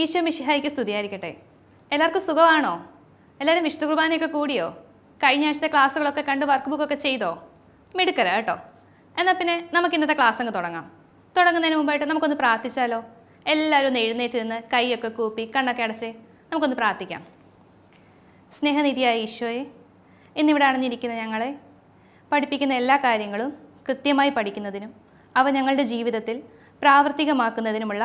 ഈശോ മിഷിഹായിക്ക് സ്തുതിയായിരിക്കട്ടെ എല്ലാവർക്കും സുഖമാണോ എല്ലാവരും വിഷ്ണു കുർബാനയൊക്കെ കൂടിയോ കഴിഞ്ഞ ആഴ്ചത്തെ ക്ലാസ്സുകളൊക്കെ കണ്ട് വർക്ക് ബുക്കൊക്കെ ചെയ്തോ മിടുക്കര കേട്ടോ എന്നാൽ പിന്നെ നമുക്ക് ഇന്നത്തെ ക്ലാസ് അങ്ങ് തുടങ്ങാം തുടങ്ങുന്നതിന് മുമ്പായിട്ട് നമുക്കൊന്ന് പ്രാർത്ഥിച്ചാലോ എല്ലാവരും ഒന്ന് എഴുന്നേറ്റ് നിന്ന് കൈയൊക്കെ കൂപ്പി കണ്ണൊക്കെ അടച്ച് നമുക്കൊന്ന് പ്രാർത്ഥിക്കാം സ്നേഹനിധിയായ ഈശോയെ ഇന്നിവിടെ അണിഞ്ഞിരിക്കുന്ന ഞങ്ങളെ പഠിപ്പിക്കുന്ന എല്ലാ കാര്യങ്ങളും കൃത്യമായി പഠിക്കുന്നതിനും അവ ഞങ്ങളുടെ ജീവിതത്തിൽ പ്രാവർത്തികമാക്കുന്നതിനുമുള്ള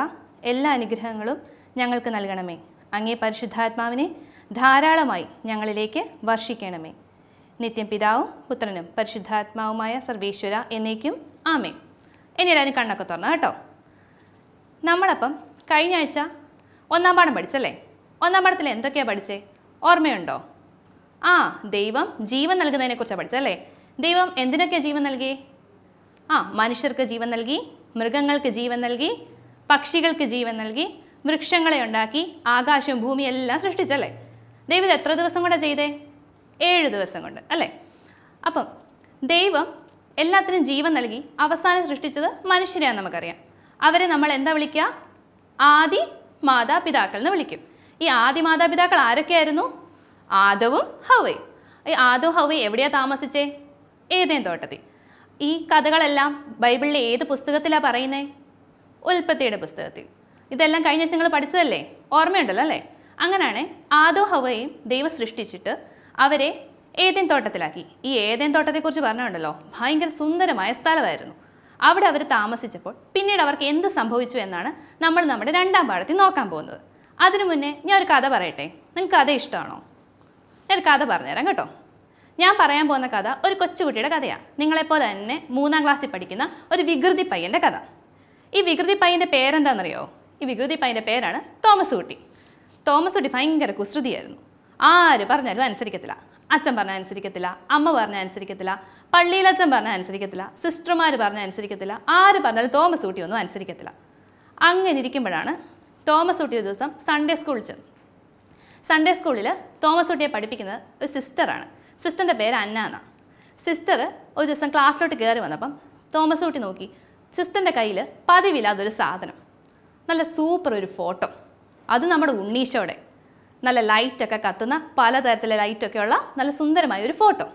എല്ലാ അനുഗ്രഹങ്ങളും ഞങ്ങൾക്ക് നൽകണമേ അങ്ങേ പരിശുദ്ധാത്മാവിനെ ധാരാളമായി ഞങ്ങളിലേക്ക് വർഷിക്കണമേ നിത്യം പിതാവും പുത്രനും പരിശുദ്ധാത്മാവുമായ സർവേശ്വര എന്നേക്കും ആമേ ഇനി എല്ലാവരും കണ്ണൊക്കെ തുറന്നു കേട്ടോ നമ്മളപ്പം കഴിഞ്ഞ ആഴ്ച ഒന്നാം പാഠം പഠിച്ചല്ലേ ഒന്നാം പാഠത്തിൽ എന്തൊക്കെയാണ് പഠിച്ചേ ഓർമ്മയുണ്ടോ ആ ദൈവം ജീവൻ നൽകുന്നതിനെക്കുറിച്ചാണ് പഠിച്ചല്ലേ ദൈവം എന്തിനൊക്കെ ജീവൻ നൽകി ആ മനുഷ്യർക്ക് ജീവൻ നൽകി മൃഗങ്ങൾക്ക് ജീവൻ നൽകി പക്ഷികൾക്ക് ജീവൻ നൽകി വൃക്ഷങ്ങളെ ഉണ്ടാക്കി ആകാശവും ഭൂമിയും എല്ലാം സൃഷ്ടിച്ചല്ലേ ദൈവം എത്ര ദിവസം കൂടെ ചെയ്തേ ഏഴ് ദിവസം കൊണ്ട് അല്ലേ അപ്പം ദൈവം എല്ലാത്തിനും ജീവൻ നൽകി അവസാനം സൃഷ്ടിച്ചത് മനുഷ്യരെയാണ് നമുക്കറിയാം അവരെ നമ്മൾ എന്താ വിളിക്കുക ആദി മാതാപിതാക്കൾ എന്ന് വിളിക്കും ഈ ആദി മാതാപിതാക്കൾ ആരൊക്കെയായിരുന്നു ആദവും ഹവയും ഈ ആദവും ഹവയും എവിടെയാണ് താമസിച്ചേ ഏതേ തോട്ടത്തിൽ ഈ കഥകളെല്ലാം ബൈബിളിലെ ഏത് പുസ്തകത്തിലാണ് പറയുന്നത് ഉൽപ്പത്തിയുടെ പുസ്തകത്തിൽ ഇതെല്ലാം കഴിഞ്ഞ നിങ്ങൾ പഠിച്ചതല്ലേ ഓർമ്മയുണ്ടല്ലോ അല്ലേ അങ്ങനെയാണ് ആദോ ഹവയെയും ദൈവം സൃഷ്ടിച്ചിട്ട് അവരെ ഏതേൻ തോട്ടത്തിലാക്കി ഈ ഏതേൻ തോട്ടത്തെക്കുറിച്ച് പറഞ്ഞുണ്ടല്ലോ ഭയങ്കര സുന്ദരമായ സ്ഥലമായിരുന്നു അവിടെ അവർ താമസിച്ചപ്പോൾ പിന്നീട് അവർക്ക് എന്ത് സംഭവിച്ചു എന്നാണ് നമ്മൾ നമ്മുടെ രണ്ടാം പാഠത്തിൽ നോക്കാൻ പോകുന്നത് അതിനു മുന്നേ ഞാൻ ഒരു കഥ പറയട്ടെ നിങ്ങൾക്ക് കഥ ഇഷ്ടമാണോ ഞാൻ ഒരു കഥ പറഞ്ഞുതരാം കേട്ടോ ഞാൻ പറയാൻ പോകുന്ന കഥ ഒരു കൊച്ചുകുട്ടിയുടെ കഥയാണ് നിങ്ങളെപ്പോലെ തന്നെ മൂന്നാം ക്ലാസ്സിൽ പഠിക്കുന്ന ഒരു വികൃതി പയ്യൻ്റെ കഥ ഈ വികൃതി പയ്യൻ്റെ പേരെന്താണെന്നറിയോ ഈ വികൃതി പൈൻ്റെ പേരാണ് തോമസ് കുട്ടി തോമസ് കുട്ടി ഭയങ്കര കുസൃതിയായിരുന്നു ആര് പറഞ്ഞാലും അനുസരിക്കത്തില്ല അച്ഛൻ പറഞ്ഞാൽ അനുസരിക്കത്തില്ല അമ്മ പറഞ്ഞാൽ അനുസരിക്കത്തില്ല പള്ളിയിലച്ഛൻ പറഞ്ഞാൽ അനുസരിക്കത്തില്ല സിസ്റ്റർമാർ പറഞ്ഞാൽ അനുസരിക്കത്തില്ല ആര് പറഞ്ഞാലും തോമസ് കുട്ടി ഒന്നും അനുസരിക്കത്തില്ല അങ്ങനെ ഇരിക്കുമ്പോഴാണ് തോമസ് കുട്ടി ഒരു ദിവസം സൺഡേ സ്കൂളിൽ ചെന്നു സൺഡേ സ്കൂളിൽ തോമസ് കുട്ടിയെ പഠിപ്പിക്കുന്നത് ഒരു സിസ്റ്ററാണ് സിസ്റ്ററിൻ്റെ പേര് അന്ന എന്നാണ് സിസ്റ്റർ ഒരു ദിവസം ക്ലാസ്സിലോട്ട് കയറി വന്നപ്പം തോമസ് കുട്ടി നോക്കി സിസ്റ്ററിൻ്റെ കയ്യിൽ പതിവില്ലാതൊരു സാധനം നല്ല സൂപ്പർ ഒരു ഫോട്ടോ അത് നമ്മുടെ ഉണ്ണീശോടെ നല്ല ലൈറ്റൊക്കെ കത്തുന്ന പലതരത്തിലെ ലൈറ്റൊക്കെയുള്ള നല്ല സുന്ദരമായ ഒരു ഫോട്ടോ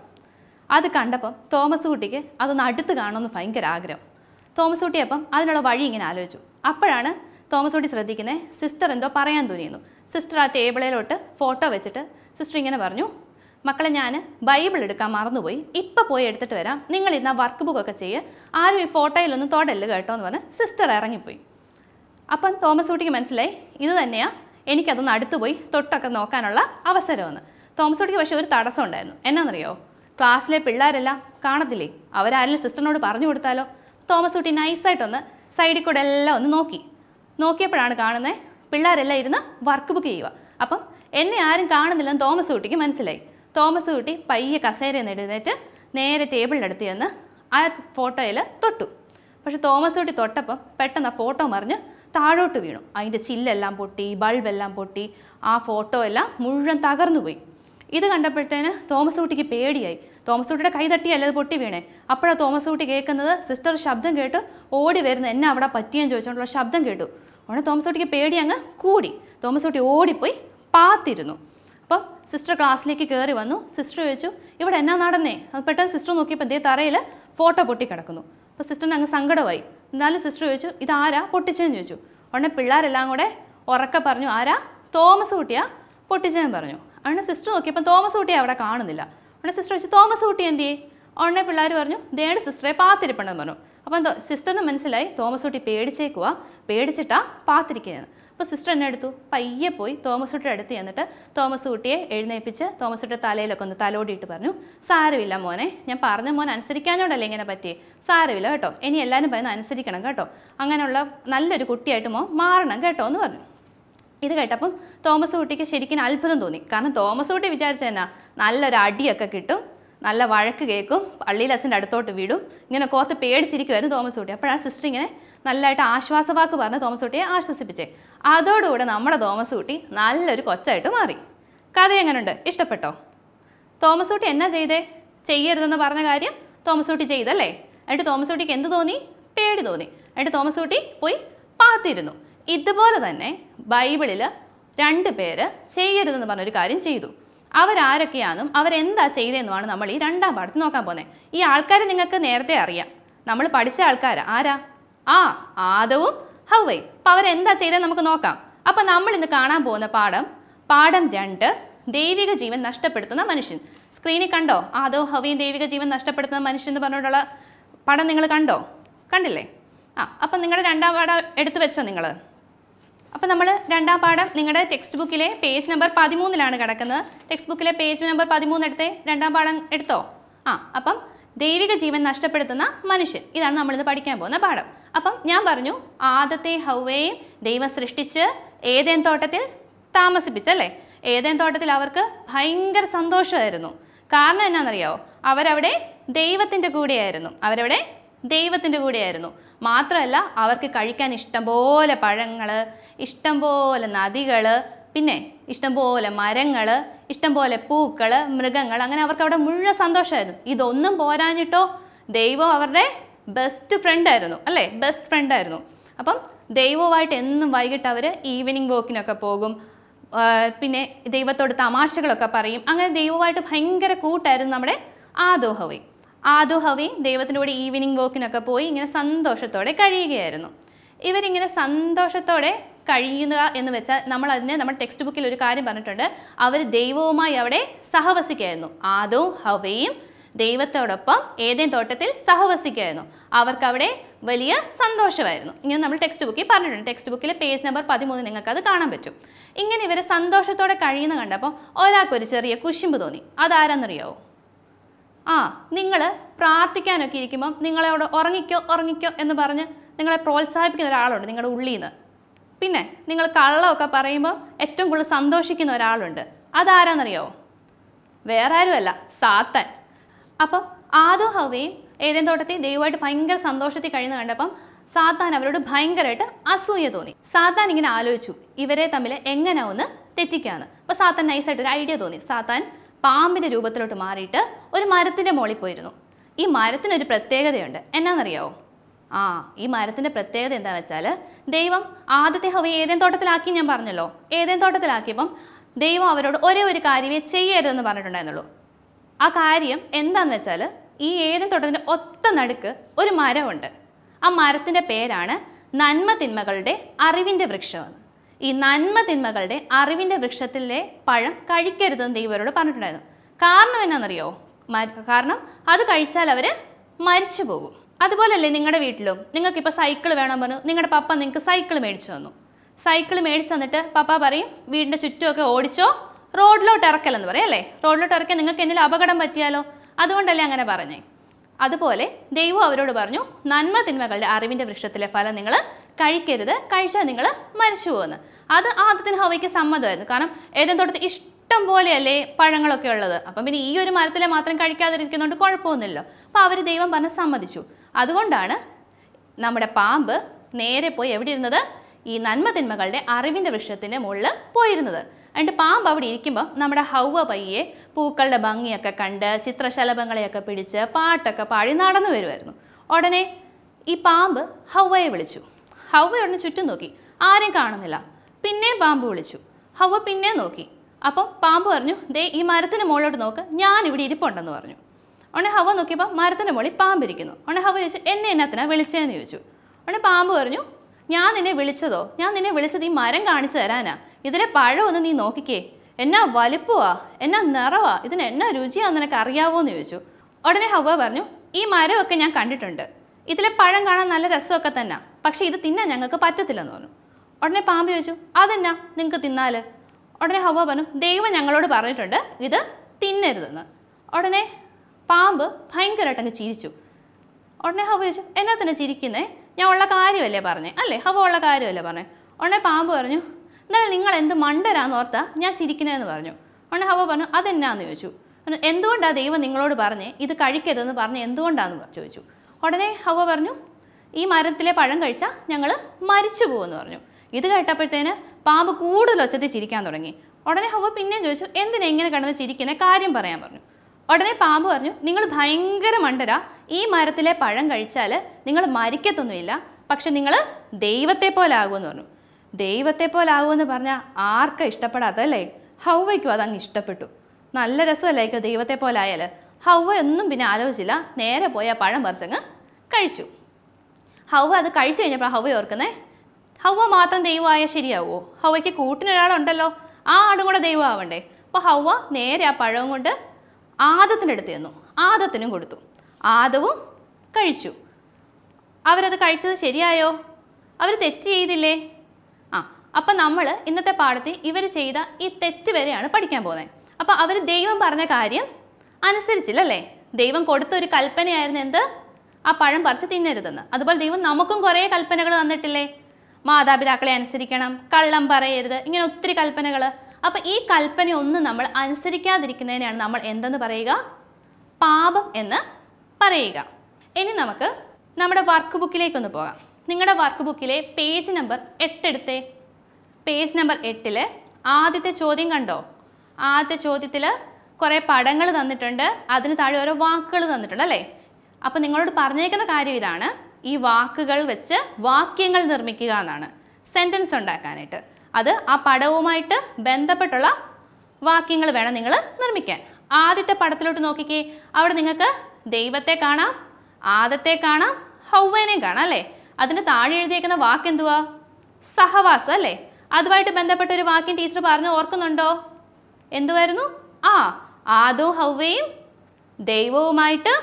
അത് കണ്ടപ്പം തോമസ് കുട്ടിക്ക് അതൊന്ന് അടുത്ത് കാണുമെന്ന് ഭയങ്കര ആഗ്രഹം തോമസ് കുട്ടി അപ്പം അതിനുള്ള വഴി ഇങ്ങനെ ആലോചിച്ചു അപ്പോഴാണ് തോമസ് കുട്ടി ശ്രദ്ധിക്കുന്നത് സിസ്റ്റർ എന്തോ പറയാൻ തോന്നിയിരുന്നു സിസ്റ്റർ ആ ടേബിളിലോട്ട് ഫോട്ടോ വെച്ചിട്ട് സിസ്റ്റർ ഇങ്ങനെ പറഞ്ഞു മക്കളെ ഞാൻ ബൈബിൾ എടുക്കാൻ മറന്നുപോയി ഇപ്പം പോയി എടുത്തിട്ട് വരാം നിങ്ങൾ ഇന്ന് ആ വർക്ക് ബുക്കൊക്കെ ചെയ്യുക ആരും ഈ ഫോട്ടോയിലൊന്നും തൊടല്ല് കേട്ടോ എന്ന് പറഞ്ഞ് സിസ്റ്റർ ഇറങ്ങിപ്പോയി അപ്പം തോമസ് കുട്ടിക്ക് മനസ്സിലായി ഇത് തന്നെയാണ് എനിക്കതൊന്ന് അടുത്ത് പോയി തൊട്ടൊക്കെ നോക്കാനുള്ള അവസരമെന്ന് തോമസ് കുട്ടിക്ക് പക്ഷേ ഒരു തടസ്സം ഉണ്ടായിരുന്നു എന്നാണെന്നറിയോ ക്ലാസ്സിലെ പിള്ളേരെല്ലാം കാണത്തില്ലേ അവരാരെങ്കിലും സിസ്റ്ററിനോട് പറഞ്ഞു കൊടുത്താലോ തോമസ് കുട്ടി നൈസായിട്ടൊന്ന് സൈഡിൽ കൂടെ എല്ലാം ഒന്ന് നോക്കി നോക്കിയപ്പോഴാണ് കാണുന്നത് പിള്ളേരെല്ലാം ഇരുന്ന് വർക്ക് ബുക്ക് ചെയ്യുക അപ്പം എന്നെ ആരും കാണുന്നില്ലെന്ന് തോമസ് കുട്ടിക്ക് മനസ്സിലായി തോമസ് കുട്ടി പയ്യെ കസേര എഴുന്നേറ്റ് നേരെ ടേബിളിൻ്റെ അടുത്ത് ചെന്ന് ആ ഫോട്ടോയിൽ തൊട്ടു പക്ഷെ തോമസ് കുട്ടി തൊട്ടപ്പം പെട്ടെന്ന് ആ ഫോട്ടോ മറിഞ്ഞ് താഴോട്ട് വീണു അതിൻ്റെ ചില്ലെല്ലാം പൊട്ടി ബൾബെല്ലാം പൊട്ടി ആ ഫോട്ടോ എല്ലാം മുഴുവൻ തകർന്നു പോയി ഇത് കണ്ടപ്പോഴത്തേന് തോമസ് കുട്ടിക്ക് പേടിയായി തോമസ് കുട്ടിയുടെ കൈ തട്ടിയല്ല അത് പൊട്ടി വീണേ അപ്പോഴാണ് തോമസ് കുട്ടി കേൾക്കുന്നത് സിസ്റ്റർ ശബ്ദം കേട്ട് ഓടി വരുന്ന എന്നെ അവിടെ പറ്റിയെന്ന് ചോദിച്ചുകൊണ്ടുള്ള ശബ്ദം കേട്ടു ഉടനെ തോമസ് കുട്ടിക്ക് പേടി അങ്ങ് കൂടി തോമസ് കുട്ടി ഓടിപ്പോയി പാത്തിരുന്നു അപ്പം സിസ്റ്റർ ക്ലാസ്സിലേക്ക് കയറി വന്നു സിസ്റ്റർ ചോദിച്ചു ഇവിടെ എന്നാ നടന്നേ അത് പെട്ടെന്ന് സിസ്റ്റർ നോക്കിയപ്പോൾ എന്തേ തറയിൽ ഫോട്ടോ പൊട്ടി കിടക്കുന്നു അപ്പോൾ സിസ്റ്ററിന് അങ്ങ് സങ്കടമായി എന്നാലും സിസ്റ്റർ ചോദിച്ചു ഇതാരാ പൊട്ടിച്ചതെന്ന് ചോദിച്ചു ഉടനെ പിള്ളേരെല്ലാം കൂടെ ഉറക്കെ പറഞ്ഞു ആരാ തോമസ് കുട്ടിയാ പൊട്ടിച്ചതെന്ന് പറഞ്ഞു അവിടെ സിസ്റ്റർ നോക്കിയപ്പോൾ തോമസ് കുട്ടിയെ അവിടെ കാണുന്നില്ല ഉടനെ സിസ്റ്റർ ചോദിച്ചു തോമസ് കുട്ടി എന്തിയേ ഉടനെ പിള്ളേർ പറഞ്ഞു ദേഡ് സിസ്റ്ററെ പാത്തിരിപ്പണെന്ന് പറഞ്ഞു അപ്പോൾ എന്തോ സിസ്റ്ററിന് മനസ്സിലായി തോമസ് കുട്ടി പേടിച്ചേക്കുക പേടിച്ചിട്ടാ പാത്തിരിക്കുന്നത് അപ്പോൾ സിസ്റ്റർ എന്നെ എടുത്തു പയ്യെ പോയി തോമസ് കുട്ടിയുടെ അടുത്ത് ചെന്നിട്ട് തോമസ് കുട്ടിയെ എഴുന്നേപ്പിച്ച് തോമസ് കുട്ടിയുടെ തലയിലൊക്കെ ഒന്ന് തലോടിയിട്ട് പറഞ്ഞു സാരമില്ല മോനെ ഞാൻ പറഞ്ഞ മോൻ അനുസരിക്കാനോടല്ലേ ഇങ്ങനെ പറ്റിയേ സാരമില്ല കേട്ടോ ഇനി എല്ലാവരും പറയുന്നത് അനുസരിക്കണം കേട്ടോ അങ്ങനെയുള്ള നല്ലൊരു കുട്ടിയായിട്ട് മോൻ മാറണം കേട്ടോ എന്ന് പറഞ്ഞു ഇത് കേട്ടപ്പം തോമസ് കുട്ടിക്ക് ശരിക്കും അത്ഭുതം തോന്നി കാരണം തോമസ് കുട്ടി വിചാരിച്ചു തന്നെ നല്ലൊരു അടിയൊക്കെ കിട്ടും നല്ല വഴക്ക് കേൾക്കും പള്ളിയിൽ അച്ഛൻ്റെ അടുത്തോട്ട് വീടും ഇങ്ങനെ കോർത്ത് പേടിച്ചിരിക്കുമായിരുന്നു തോമസ് കുട്ടി അപ്പോഴാണ് സിസ്റ്റർ ഇങ്ങനെ നല്ലതായിട്ട് ആശ്വാസവാക്ക് പറഞ്ഞ് തോമസ് കുട്ടിയെ ആശ്വസിപ്പിച്ചേ അതോടുകൂടെ നമ്മുടെ തോമസ് കുട്ടി നല്ലൊരു കൊച്ചായിട്ട് മാറി കഥ എങ്ങനെയുണ്ട് ഇഷ്ടപ്പെട്ടോ തോമസ് കുട്ടി എന്നാ ചെയ്തേ ചെയ്യരുതെന്ന് പറഞ്ഞ കാര്യം തോമസ് കുട്ടി ചെയ്തല്ലേ എന്നിട്ട് തോമസ് കുട്ടിക്ക് എന്ത് തോന്നി പേടി തോന്നി എന്നിട്ട് തോമസ് കുട്ടി പോയി പാത്തിരുന്നു ഇതുപോലെ തന്നെ ബൈബിളിൽ രണ്ട് പേര് ചെയ്യരുതെന്ന് പറഞ്ഞൊരു കാര്യം ചെയ്തു അവരാരൊക്കെയാണെന്നും അവരെന്താ ചെയ്തതെന്നുമാണ് നമ്മൾ ഈ രണ്ടാം പാഠത്ത് നോക്കാൻ പോകുന്നത് ഈ ആൾക്കാരെ നിങ്ങൾക്ക് നേരത്തെ അറിയാം നമ്മൾ പഠിച്ച ആൾക്കാരാ ആരാ ആ ആദവും ഹൗവേ അപ്പം അവരെന്താ ചെയ്തതെന്ന് നമുക്ക് നോക്കാം അപ്പം നമ്മൾ ഇന്ന് കാണാൻ പോകുന്ന പാഠം പാഠം രണ്ട് ദൈവിക ജീവൻ നഷ്ടപ്പെടുത്തുന്ന മനുഷ്യൻ സ്ക്രീനിൽ കണ്ടോ ആദോ ഹവയും ദൈവിക ജീവൻ നഷ്ടപ്പെടുത്തുന്ന മനുഷ്യൻ എന്ന് പറഞ്ഞിട്ടുള്ള പടം നിങ്ങൾ കണ്ടോ കണ്ടില്ലേ ആ അപ്പം നിങ്ങളുടെ രണ്ടാം പാഠം എടുത്തു വെച്ചോ നിങ്ങൾ അപ്പോൾ നമ്മൾ രണ്ടാം പാഠം നിങ്ങളുടെ ടെക്സ്റ്റ് ബുക്കിലെ പേജ് നമ്പർ പതിമൂന്നിലാണ് കിടക്കുന്നത് ടെക്സ്റ്റ് ബുക്കിലെ പേജ് നമ്പർ പതിമൂന്ന് എടുത്തേ രണ്ടാം പാഠം എടുത്തോ ആ അപ്പം ദൈവിക ജീവൻ നഷ്ടപ്പെടുത്തുന്ന മനുഷ്യൻ ഇതാണ് നമ്മളിന്ന് പഠിക്കാൻ പോകുന്ന പാഠം അപ്പം ഞാൻ പറഞ്ഞു ആദത്തെ ഹൗവയെയും ദൈവം സൃഷ്ടിച്ച് ഏതേൻ തോട്ടത്തിൽ താമസിപ്പിച്ചല്ലേ ഏതേൻ തോട്ടത്തിൽ അവർക്ക് ഭയങ്കര സന്തോഷമായിരുന്നു കാരണം എന്നാണെന്നറിയാവോ അവരവിടെ ദൈവത്തിൻ്റെ കൂടെയായിരുന്നു അവരവിടെ ദൈവത്തിൻ്റെ കൂടെയായിരുന്നു മാത്രമല്ല അവർക്ക് കഴിക്കാൻ ഇഷ്ടംപോലെ പഴങ്ങൾ ഇഷ്ടംപോലെ നദികൾ പിന്നെ ഇഷ്ടംപോലെ മരങ്ങൾ ഇഷ്ടംപോലെ പൂക്കൾ മൃഗങ്ങൾ അങ്ങനെ അവർക്ക് അവിടെ മുഴുവൻ സന്തോഷമായിരുന്നു ഇതൊന്നും പോരാഞ്ഞിട്ടോ ദൈവം അവരുടെ ബെസ്റ്റ് ഫ്രണ്ടായിരുന്നു അല്ലേ ബെസ്റ്റ് ഫ്രണ്ടായിരുന്നു അപ്പം ദൈവവുമായിട്ട് എന്നും വൈകിട്ട് അവർ ഈവനിങ് വോക്കിനൊക്കെ പോകും പിന്നെ ദൈവത്തോട് തമാശകളൊക്കെ പറയും അങ്ങനെ ദൈവവുമായിട്ട് ഭയങ്കര കൂട്ടായിരുന്നു നമ്മുടെ ആദോഹവി ആദു ഹവയും ദൈവത്തിൻ്റെ കൂടെ ഈവനിങ് വോക്കിനൊക്കെ പോയി ഇങ്ങനെ സന്തോഷത്തോടെ കഴിയുകയായിരുന്നു ഇവരിങ്ങനെ സന്തോഷത്തോടെ കഴിയുക എന്ന് വെച്ചാൽ നമ്മൾ അതിനെ നമ്മുടെ ടെക്സ്റ്റ് ബുക്കിൽ ഒരു കാര്യം പറഞ്ഞിട്ടുണ്ട് അവർ ദൈവവുമായി അവിടെ സഹവസിക്കായിരുന്നു ആദവും ഹവയും ദൈവത്തോടൊപ്പം ഏതേ തോട്ടത്തിൽ സഹവസിക്കായിരുന്നു അവർക്കവിടെ വലിയ സന്തോഷമായിരുന്നു ഇങ്ങനെ നമ്മൾ ടെക്സ്റ്റ് ബുക്കിൽ പറഞ്ഞിട്ടുണ്ട് ടെക്സ്റ്റ് ബുക്കിലെ പേജ് നമ്പർ പതിമൂന്ന് നിങ്ങൾക്ക് അത് കാണാൻ പറ്റും ഇങ്ങനെ ഇവർ സന്തോഷത്തോടെ കഴിയുന്ന കണ്ടപ്പോൾ ഒരാൾക്കൊരു ചെറിയ കുശിമ്പ് തോന്നി അതാരാന്നറിയാവോ ആ നിങ്ങൾ പ്രാർത്ഥിക്കാനൊക്കെ ഇരിക്കുമ്പം നിങ്ങളോട് ഉറങ്ങിക്കോ ഉറങ്ങിക്കോ എന്ന് പറഞ്ഞ് നിങ്ങളെ പ്രോത്സാഹിപ്പിക്കുന്ന ഒരാളുണ്ട് നിങ്ങളുടെ ഉള്ളിൽ നിന്ന് പിന്നെ നിങ്ങൾ കള്ളമൊക്കെ പറയുമ്പോൾ ഏറ്റവും കൂടുതൽ സന്തോഷിക്കുന്ന ഒരാളുണ്ട് അതാരാന്നറിയോ വേറെ ആരുമല്ല സാത്തൻ അപ്പം ആദോ ഹവയും ഏതേ തോട്ടത്തിൽ ദൈവമായിട്ട് ഭയങ്കര സന്തോഷത്തിൽ കഴിയുന്ന കണ്ടപ്പം സാത്താൻ അവരോട് ഭയങ്കരമായിട്ട് അസൂയ തോന്നി സാത്താൻ ഇങ്ങനെ ആലോചിച്ചു ഇവരെ തമ്മിൽ എങ്ങനെ ഒന്ന് തെറ്റിക്കാന്ന് അപ്പോൾ സാത്താൻ നൈസായിട്ട് ഒരു ഐഡിയ തോന്നി സാത്താൻ പാമ്പിൻ്റെ രൂപത്തിലോട്ട് മാറിയിട്ട് ഒരു മരത്തിൻ്റെ മുകളിൽ പോയിരുന്നു ഈ മരത്തിനൊരു പ്രത്യേകതയുണ്ട് എന്നാണെന്നറിയാവോ ആ ഈ മരത്തിൻ്റെ പ്രത്യേകത എന്താ വെച്ചാൽ ദൈവം ആദ്യത്തെ ഹവ ഏതേൻ തോട്ടത്തിലാക്കി ഞാൻ പറഞ്ഞല്ലോ ഏതേൻ തോട്ടത്തിലാക്കിയപ്പം ദൈവം അവരോട് ഒരേ ഒരു കാര്യമേ ചെയ്യരുതെന്ന് പറഞ്ഞിട്ടുണ്ടായിരുന്നുള്ളൂ ആ കാര്യം എന്താണെന്ന് വെച്ചാൽ ഈ ഏതൻ തോട്ടത്തിൻ്റെ ഒത്ത നടുക്ക് ഒരു മരമുണ്ട് ആ മരത്തിൻ്റെ പേരാണ് നന്മ തിന്മകളുടെ അറിവിൻ്റെ വൃക്ഷമെന്ന് ഈ നന്മ തിന്മകളുടെ അറിവിൻ്റെ വൃക്ഷത്തിലെ പഴം കഴിക്കരുതെന്ന് ദൈവരോട് പറഞ്ഞിട്ടുണ്ടായിരുന്നു കാരണം എന്നാണെന്നറിയോ കാരണം അത് കഴിച്ചാൽ അവർ മരിച്ചു പോകും അതുപോലല്ലേ നിങ്ങളുടെ വീട്ടിലും നിങ്ങൾക്കിപ്പോൾ സൈക്കിൾ വേണം പറഞ്ഞു നിങ്ങളുടെ പപ്പ നിങ്ങൾക്ക് സൈക്കിൾ മേടിച്ചു തന്നു സൈക്കിൾ മേടിച്ചു തന്നിട്ട് പപ്പ പറയും വീടിൻ്റെ ചുറ്റുമൊക്കെ ഓടിച്ചോ റോഡിലോട്ട് ഇറക്കലെന്ന് പറയാം അല്ലേ റോഡിലോട്ട് ഇറക്കാൻ നിങ്ങൾക്ക് എന്തെങ്കിലും അപകടം പറ്റിയാലോ അതുകൊണ്ടല്ലേ അങ്ങനെ പറഞ്ഞേ അതുപോലെ ദൈവം അവരോട് പറഞ്ഞു നന്മ തിന്മകളുടെ അറിവിൻ്റെ വൃക്ഷത്തിലെ ഫലം നിങ്ങൾ കഴിക്കരുത് കഴിച്ചാൽ നിങ്ങൾ മരിച്ചു പോകുന്നു അത് ആദ്യത്തിന് ഹവയ്ക്ക് സമ്മതമായിരുന്നു കാരണം ഏതെങ്കിലും തോട്ടത്തിൽ ഇഷ്ടം പോലെയല്ലേ പഴങ്ങളൊക്കെ ഉള്ളത് അപ്പം പിന്നെ ഈ ഒരു മരത്തിലെ മാത്രം കഴിക്കാതിരിക്കുന്നതുകൊണ്ട് കുഴപ്പമൊന്നുമില്ലല്ലോ അപ്പോൾ അവർ ദൈവം പറഞ്ഞ് സമ്മതിച്ചു അതുകൊണ്ടാണ് നമ്മുടെ പാമ്പ് നേരെ പോയി എവിടെ ഇരുന്നത് ഈ നന്മതിന്മകളുടെ അറിവിൻ്റെ വൃക്ഷത്തിൻ്റെ മുകളിൽ പോയിരുന്നത് എന്നിട്ട് പാമ്പ് അവിടെ ഇരിക്കുമ്പോൾ നമ്മുടെ ഹൗവ പയ്യെ പൂക്കളുടെ ഭംഗിയൊക്കെ കണ്ട് ചിത്രശലഭങ്ങളെയൊക്കെ പിടിച്ച് പാട്ടൊക്കെ പാടി നടന്നു വരുമായിരുന്നു ഉടനെ ഈ പാമ്പ് ഹൗവയെ വിളിച്ചു ഹവ്വയൊന്ന് ചുറ്റും നോക്കി ആരും കാണുന്നില്ല പിന്നെ പാമ്പ് വിളിച്ചു ഹവ പിന്നെ നോക്കി അപ്പം പാമ്പ് പറഞ്ഞു ദേ ഈ മരത്തിന് മുകളിലോട്ട് നോക്ക് ഞാൻ ഇവിടെ ഇരിപ്പുണ്ടെന്ന് പറഞ്ഞു ഉടനെ ഹവ നോക്കിയപ്പോൾ മരത്തിൻ്റെ മുകളിൽ പാമ്പിരിക്കുന്നു ഉടനെ ഹവ ചോദിച്ചു എന്നെ എന്നത്തിനാ വിളിച്ചതെന്ന് ചോദിച്ചു ഉടനെ പാമ്പ് പറഞ്ഞു ഞാൻ നിന്നെ വിളിച്ചതോ ഞാൻ നിന്നെ വിളിച്ചത് ഈ മരം കാണിച്ചു തരാനാ ഇതിലെ പഴമൊന്ന് നീ നോക്കിക്കേ എന്നാ വലുപ്പമാ എന്നാ നിറവാ ഇതിന് എന്നാ രുചിയാന്ന് നിനക്ക് അറിയാവോ എന്ന് ചോദിച്ചു ഉടനെ ഹവ പറഞ്ഞു ഈ മരമൊക്കെ ഞാൻ കണ്ടിട്ടുണ്ട് ഇതിലെ പഴം കാണാൻ നല്ല രസമൊക്കെ തന്നെ പക്ഷേ ഇത് തിന്നാൻ ഞങ്ങൾക്ക് പറ്റത്തില്ലെന്ന് പറഞ്ഞു ഉടനെ പാമ്പ് ചോദിച്ചു അതെന്നാ നിങ്ങൾക്ക് തിന്നാൽ ഉടനെ ഹവ പറഞ്ഞു ദൈവം ഞങ്ങളോട് പറഞ്ഞിട്ടുണ്ട് ഇത് തിന്നരുതെന്ന് ഉടനെ പാമ്പ് ഭയങ്കരമായിട്ടങ്ങ് ചിരിച്ചു ഉടനെ ഹവ ചോദിച്ചു എന്നാ തന്നെ ചിരിക്കുന്നേ ഞാൻ ഉള്ള കാര്യമല്ലേ പറഞ്ഞേ അല്ലേ ഹവ ഉള്ള കാര്യമല്ലേ പറഞ്ഞേ ഉടനെ പാമ്പ് പറഞ്ഞു എന്നാലും നിങ്ങൾ എന്ത് മണ്ടരാന്ന് ഓർത്താ ഞാൻ ചിരിക്കുന്നതെന്ന് പറഞ്ഞു ഉടനെ ഹവ പറഞ്ഞു അതെന്നാന്ന് ചോദിച്ചു എന്തുകൊണ്ടാണ് ദൈവം നിങ്ങളോട് പറഞ്ഞേ ഇത് കഴിക്കരുതെന്ന് പറഞ്ഞ് എന്തുകൊണ്ടാന്ന് ചോദിച്ചു ഉടനെ ഹവ പറഞ്ഞു ഈ മരത്തിലെ പഴം കഴിച്ചാൽ ഞങ്ങൾ മരിച്ചു പോകുമെന്ന് പറഞ്ഞു ഇത് കേട്ടപ്പോഴത്തേന് പാമ്പ് കൂടുതൽ ഒച്ചത്തിൽ ചിരിക്കാൻ തുടങ്ങി ഉടനെ ഹവ പിന്നെ ചോദിച്ചു എന്തിനാ ഇങ്ങനെ കിടന്ന് ചിരിക്കുന്ന കാര്യം പറയാൻ പറഞ്ഞു ഉടനെ പാമ്പ് പറഞ്ഞു നിങ്ങൾ ഭയങ്കര മണ്ടര ഈ മരത്തിലെ പഴം കഴിച്ചാൽ നിങ്ങൾ മരിക്കത്തൊന്നുമില്ല പക്ഷെ നിങ്ങൾ ദൈവത്തെ പോലെ ആകുമെന്ന് പറഞ്ഞു ദൈവത്തെ പോലെ ആകുമെന്ന് പറഞ്ഞാൽ ആർക്കാ ഇഷ്ടപ്പെടാത്തല്ലേ ഹൗവയ്ക്കും അതങ്ങ് ഇഷ്ടപ്പെട്ടു നല്ല രസമല്ലായിരിക്കും ദൈവത്തെ പോലെ ആയാൽ ഹൗവ ഒന്നും പിന്നെ ആലോചിച്ചില്ല നേരെ പോയി ആ പഴം പറിച്ചങ്ങ് കഴിച്ചു ഹൗവ അത് കഴിച്ചു കഴിഞ്ഞപ്പോൾ ഹൗവ ഓർക്കുന്നേ ഹൗവ മാത്രം ദൈവമായ ശരിയാവുമോ ഹൗവയ്ക്ക് കൂട്ടിനൊരാളുണ്ടല്ലോ ആ ആടും കൂടെ ആവണ്ടേ അപ്പോൾ ഹൗവ നേരെ ആ പഴവും കൊണ്ട് ആദത്തിൻ്റെ അടുത്ത് തന്നു ആദത്തിനും കൊടുത്തു ആദവും കഴിച്ചു അവരത് കഴിച്ചത് ശരിയായോ അവർ തെറ്റ് ചെയ്തില്ലേ ആ അപ്പം നമ്മൾ ഇന്നത്തെ പാഠത്തിൽ ഇവർ ചെയ്ത ഈ തെറ്റ് വരെയാണ് പഠിക്കാൻ പോകുന്നത് അപ്പോൾ അവർ ദൈവം പറഞ്ഞ കാര്യം അനുസരിച്ചില്ലല്ലേ ദൈവം കൊടുത്ത ഒരു കൽപ്പനയായിരുന്നു എന്ത് ആ പഴം പറിച്ച് തിന്നരുതെന്ന് അതുപോലെ ദൈവം നമുക്കും കുറേ കൽപ്പനകൾ തന്നിട്ടില്ലേ മാതാപിതാക്കളെ അനുസരിക്കണം കള്ളം പറയരുത് ഇങ്ങനെ ഒത്തിരി കൽപ്പനകൾ അപ്പൊ ഈ കൽപ്പനയൊന്നും നമ്മൾ അനുസരിക്കാതിരിക്കുന്നതിനാണ് നമ്മൾ എന്തെന്ന് പറയുക പാപം എന്ന് പറയുക ഇനി നമുക്ക് നമ്മുടെ വർക്ക് ബുക്കിലേക്ക് ഒന്ന് പോകാം നിങ്ങളുടെ വർക്ക് ബുക്കിലെ പേജ് നമ്പർ എട്ടെടുത്തേ പേജ് നമ്പർ എട്ടില് ആദ്യത്തെ ചോദ്യം കണ്ടോ ആദ്യത്തെ ചോദ്യത്തിൽ കുറേ പടങ്ങൾ തന്നിട്ടുണ്ട് അതിന് താഴെ ഓരോ വാക്കുകൾ തന്നിട്ടുണ്ട് അല്ലേ അപ്പോൾ നിങ്ങളോട് പറഞ്ഞേക്കുന്ന കാര്യം ഇതാണ് ഈ വാക്കുകൾ വെച്ച് വാക്യങ്ങൾ നിർമ്മിക്കുക എന്നാണ് സെൻറ്റൻസ് ഉണ്ടാക്കാനായിട്ട് അത് ആ പടവുമായിട്ട് ബന്ധപ്പെട്ടുള്ള വാക്യങ്ങൾ വേണം നിങ്ങൾ നിർമ്മിക്കാൻ ആദ്യത്തെ പടത്തിലോട്ട് നോക്കിക്കേ അവിടെ നിങ്ങൾക്ക് ദൈവത്തെ കാണാം ആദത്തെ കാണാം ഹൗവേനെ കാണാം അല്ലേ അതിന് താഴെ എഴുതിയേക്കുന്ന വാക്ക് എന്തുവാ സഹവാസം അല്ലേ അതുമായിട്ട് ബന്ധപ്പെട്ട ഒരു വാക്യം ടീച്ചർ പറഞ്ഞു ഓർക്കുന്നുണ്ടോ എന്തുവായിരുന്നു ആ ആദോ ഹൗവയും ദൈവവുമായിട്ട്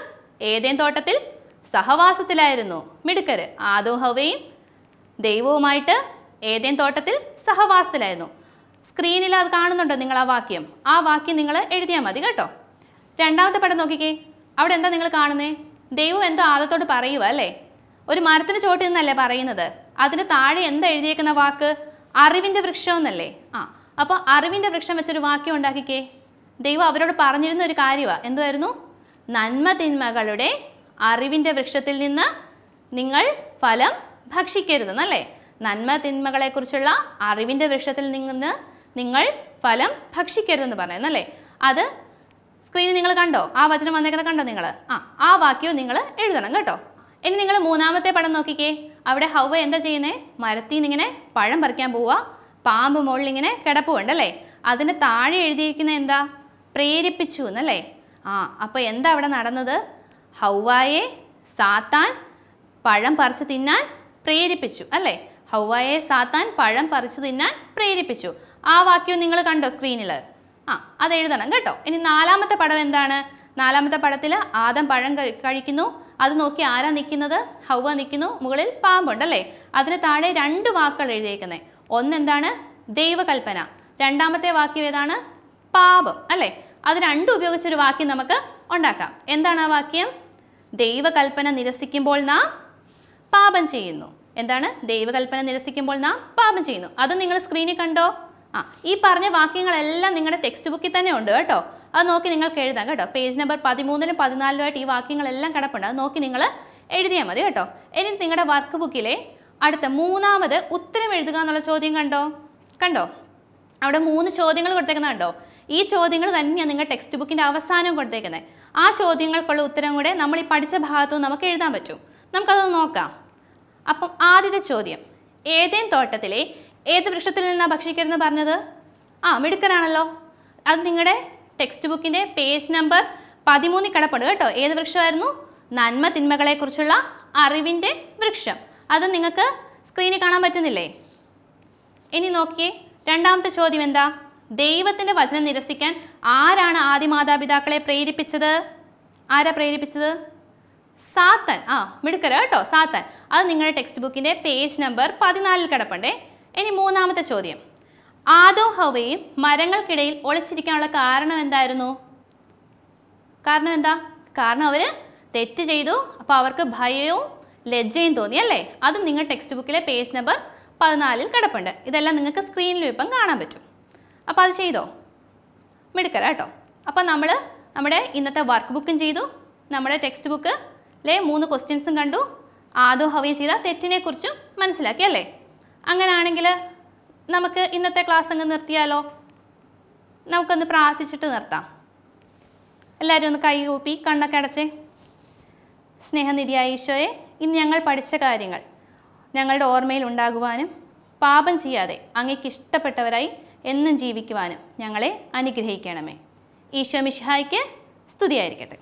ഏതേൻ തോട്ടത്തിൽ സഹവാസത്തിലായിരുന്നു മിടുക്കര് ആദോ ഹൗവയും ദൈവവുമായിട്ട് ഏതേൻ തോട്ടത്തിൽ സഹവാസത്തിലായിരുന്നു സ്ക്രീനിൽ അത് കാണുന്നുണ്ടോ നിങ്ങൾ ആ വാക്യം ആ വാക്യം നിങ്ങൾ എഴുതിയാൽ മതി കേട്ടോ രണ്ടാമത്തെ പടം നോക്കിക്കേ അവിടെ എന്താ നിങ്ങൾ കാണുന്നേ ദൈവം എന്തോ ആദത്തോട് പറയുക അല്ലേ ഒരു മരത്തിന് ചോട്ടിൽ നിന്നല്ലേ പറയുന്നത് അതിന് താഴെ എന്താ എഴുതിയേക്കുന്ന വാക്ക് അറിവിൻ്റെ വൃക്ഷം എന്നല്ലേ ആ അപ്പോൾ അറിവിൻ്റെ വൃക്ഷം വെച്ചൊരു വാക്യം ഉണ്ടാക്കിക്കേ ദൈവം അവരോട് പറഞ്ഞിരുന്ന ഒരു കാര്യമാണ് എന്തുമായിരുന്നു നന്മ തിന്മകളുടെ അറിവിൻ്റെ വൃക്ഷത്തിൽ നിന്ന് നിങ്ങൾ ഫലം ഭക്ഷിക്കരുത് എന്നല്ലേ നന്മ തിന്മകളെക്കുറിച്ചുള്ള അറിവിൻ്റെ വൃക്ഷത്തിൽ നിന്ന് നിങ്ങൾ ഫലം ഭക്ഷിക്കരുതെന്ന് പറയുന്നല്ലേ അത് സ്ക്രീനിൽ നിങ്ങൾ കണ്ടോ ആ വചനം വന്നേക്കുന്നത് കണ്ടോ നിങ്ങൾ ആ ആ വാക്യവും നിങ്ങൾ എഴുതണം കേട്ടോ ഇനി നിങ്ങൾ മൂന്നാമത്തെ പടം നോക്കിക്കേ അവിടെ ഹൗവ എന്താ ചെയ്യുന്നേ മരത്തിൽ ഇങ്ങനെ പഴം പറിക്കാൻ പോവുക പാമ്പ് മുകളിൽ ഇങ്ങനെ കിടപ്പുണ്ടല്ലേ അതിന് താഴെ എഴുതിയിരിക്കുന്നത് എന്താ പ്രേരിപ്പിച്ചു എന്നല്ലേ ആ അപ്പോൾ എന്താ അവിടെ നടന്നത് ഹൗവായെ സാത്താൻ പഴം പറിച്ച് തിന്നാൻ പ്രേരിപ്പിച്ചു അല്ലേ ഹൗവായെ സാത്താൻ പഴം പറിച്ചു തിന്നാൻ പ്രേരിപ്പിച്ചു ആ വാക്യം നിങ്ങൾ കണ്ടോ സ്ക്രീനിൽ ആ അത് എഴുതണം കേട്ടോ ഇനി നാലാമത്തെ പടം എന്താണ് നാലാമത്തെ പടത്തിൽ ആദം പഴം കഴിക്കുന്നു അത് നോക്കി ആരാ നിൽക്കുന്നത് ഹൗവ നിൽക്കുന്നു മുകളിൽ പാമ്പുണ്ട് അല്ലേ അതിന് താഴെ രണ്ട് വാക്കുകൾ എഴുതിയേക്കുന്നത് ഒന്നെന്താണ് ദൈവകൽപ്പന രണ്ടാമത്തെ വാക്യം ഏതാണ് പാപം അല്ലേ അത് രണ്ടും ഉപയോഗിച്ചൊരു വാക്യം നമുക്ക് ഉണ്ടാക്കാം എന്താണ് ആ വാക്യം ദൈവകൽപ്പന നിരസിക്കുമ്പോൾ നാം പാപം ചെയ്യുന്നു എന്താണ് ദൈവകൽപ്പന നിരസിക്കുമ്പോൾ നാം പാപം ചെയ്യുന്നു അത് നിങ്ങൾ സ്ക്രീനിൽ കണ്ടോ ആ ഈ പറഞ്ഞ വാക്യങ്ങളെല്ലാം നിങ്ങളുടെ ടെക്സ്റ്റ് ബുക്കിൽ തന്നെ ഉണ്ട് കേട്ടോ അത് നോക്കി നിങ്ങൾക്ക് എഴുതാം കേട്ടോ പേജ് നമ്പർ പതിമൂന്നിനും പതിനാലിലുമായിട്ട് ഈ വാക്യങ്ങളെല്ലാം കിടപ്പുണ്ട് അത് നോക്കി നിങ്ങൾ എഴുതിയാൽ മതി കേട്ടോ ഇനി നിങ്ങളുടെ വർക്ക് ബുക്കിലെ അടുത്ത മൂന്നാമത് ഉത്തരം എഴുതുക എന്നുള്ള ചോദ്യം കണ്ടോ കണ്ടോ അവിടെ മൂന്ന് ചോദ്യങ്ങൾ കൊടുത്തേക്കുന്നത് കണ്ടോ ഈ ചോദ്യങ്ങൾ തന്നെയാണ് നിങ്ങൾ ടെക്സ്റ്റ് ബുക്കിൻ്റെ അവസാനം കൊടുത്തേക്കുന്നത് ആ ചോദ്യങ്ങൾക്കുള്ള ഉത്തരം കൂടെ നമ്മൾ ഈ പഠിച്ച ഭാഗത്തു നമുക്ക് എഴുതാൻ പറ്റും നമുക്കതൊന്ന് നോക്കാം അപ്പം ആദ്യത്തെ ചോദ്യം ഏതേൻ തോട്ടത്തിലെ ഏത് വൃക്ഷത്തിൽ നിന്നാണ് ഭക്ഷിക്കരുതെന്ന് പറഞ്ഞത് ആ മിടുക്കനാണല്ലോ അത് നിങ്ങളുടെ ടെക്സ്റ്റ് ബുക്കിൻ്റെ പേജ് നമ്പർ പതിമൂന്നിൽ കിടപ്പുണ്ട് കേട്ടോ ഏത് വൃക്ഷമായിരുന്നു നന്മ തിന്മകളെക്കുറിച്ചുള്ള അറിവിൻ്റെ വൃക്ഷം അത് നിങ്ങൾക്ക് സ്ക്രീനിൽ കാണാൻ പറ്റുന്നില്ലേ ഇനി നോക്കിയേ രണ്ടാമത്തെ ചോദ്യം എന്താ ദൈവത്തിൻ്റെ വചനം നിരസിക്കാൻ ആരാണ് ആദ്യ മാതാപിതാക്കളെ പ്രേരിപ്പിച്ചത് ആരാ പ്രേരിപ്പിച്ചത് സാത്തൻ ആ മിടുക്കര കേട്ടോ സാത്തൻ അത് നിങ്ങളുടെ ടെക്സ്റ്റ് ബുക്കിൻ്റെ പേജ് നമ്പർ പതിനാലിൽ കിടപ്പണ്ടേ ഇനി മൂന്നാമത്തെ ചോദ്യം ആദോ ഹവയും മരങ്ങൾക്കിടയിൽ ഒളിച്ചിരിക്കാനുള്ള കാരണം എന്തായിരുന്നു കാരണം എന്താ കാരണം അവർ തെറ്റ് ചെയ്തു അപ്പോൾ അവർക്ക് ഭയവും ലജ്ജയും തോന്നി അല്ലേ അതും നിങ്ങൾ ടെക്സ്റ്റ് ബുക്കിലെ പേജ് നമ്പർ പതിനാലിൽ കിടപ്പുണ്ട് ഇതെല്ലാം നിങ്ങൾക്ക് സ്ക്രീനിലും ഇപ്പം കാണാൻ പറ്റും അപ്പോൾ അത് ചെയ്തോ മിടുക്കര കേട്ടോ അപ്പോൾ നമ്മൾ നമ്മുടെ ഇന്നത്തെ വർക്ക് ബുക്കും ചെയ്തു നമ്മുടെ ടെക്സ്റ്റ് ബുക്കിലെ മൂന്ന് ക്വസ്റ്റ്യൻസും കണ്ടു ആദോ ഹവേ ചെയ്ത തെറ്റിനെക്കുറിച്ചും മനസ്സിലാക്കി അല്ലേ അങ്ങനെയാണെങ്കിൽ നമുക്ക് ഇന്നത്തെ ക്ലാസ് അങ്ങ് നിർത്തിയാലോ നമുക്കൊന്ന് പ്രാർത്ഥിച്ചിട്ട് നിർത്താം എല്ലാവരും ഒന്ന് കൈ കൂപ്പി കണ്ണൊക്കെ അടച്ചേ സ്നേഹനിധിയായ ഈശോയെ ഇന്ന് ഞങ്ങൾ പഠിച്ച കാര്യങ്ങൾ ഞങ്ങളുടെ ഓർമ്മയിൽ ഉണ്ടാകുവാനും പാപം ചെയ്യാതെ അങ്ങേക്ക് ഇഷ്ടപ്പെട്ടവരായി എന്നും ജീവിക്കുവാനും ഞങ്ങളെ അനുഗ്രഹിക്കണമേ ഈശോ മിഷായിക്ക് സ്തുതിയായിരിക്കട്ടെ